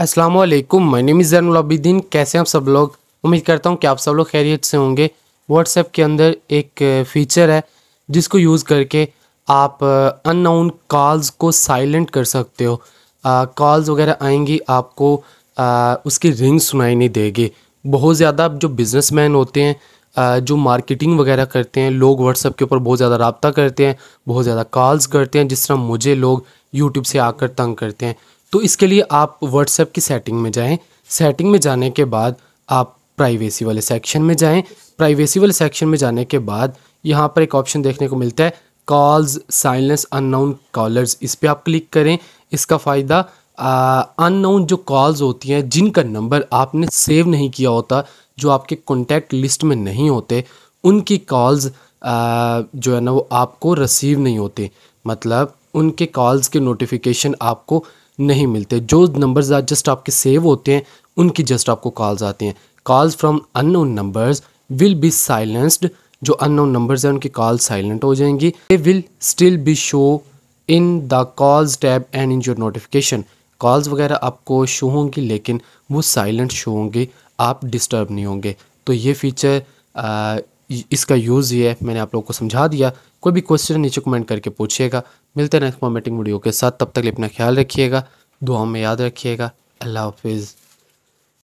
अस्सलाम वालेकुम my name is Zainul कैसे हैं आप सब लोग उम्मीद करता हूँ कि आप सब लोग खैरियत से होंगे व्हाट्सएप के अंदर एक फ़ीचर है जिसको यूज़ करके आप अननोन कॉल्स को साइलेंट कर सकते हो कॉल्स वगैरह आएंगी आपको आ, उसकी रिंग सुनाई नहीं देगी बहुत ज़्यादा जो बिजनेसमैन होते हैं आ, जो मार्केटिंग वगैरह करते हैं लोग व्हाट्सएप के ऊपर बहुत ज़्यादा रबता करते हैं बहुत ज़्यादा कॉल्स करते हैं जिस तरह मुझे लोग यूट्यूब से आकर तंग करते हैं तो इसके लिए आप व्हाट्सएप की सेटिंग में जाएं सेटिंग में जाने के बाद आप प्राइवेसी वाले सेक्शन में जाएं प्राइवेसी वाले सेक्शन में जाने के बाद यहाँ पर एक ऑप्शन देखने को मिलता है कॉल्स साइलेंस अननोन कॉलर्स इस पर आप क्लिक करें इसका फ़ायदा अननोन जो कॉल्स होती हैं जिनका नंबर आपने सेव नहीं किया होता जो आपके कॉन्टैक्ट लिस्ट में नहीं होते उनकी कॉल्स जो है ना वो आपको रिसीव नहीं होते मतलब उनके कॉल्स के नोटिफिकेशन आपको नहीं मिलते जो नंबर्स जस्ट आपके सेव होते हैं उनकी जस्ट आपको कॉल्स आती हैं calls from unknown numbers will be silenced जो अननोन नंबर्स हैं उनकी कॉल साइलेंट हो जाएंगी they will still be show in the calls tab and in your notification calls वगैरह आपको शो होंगी लेकिन वो साइलेंट शो होंगी आप डिस्टर्ब नहीं होंगे तो ये फीचर इसका यूज़ ये है मैंने आप लोग को समझा दिया कोई भी क्वेश्चन नीचे कमेंट करके पूछिएगा मिलते हैं नेक्स्ट फॉर्मेटिंग वीडियो के साथ तब तक अपना ख्याल रखिएगा दुआ में याद रखिएगा अल्लाह हाफिज़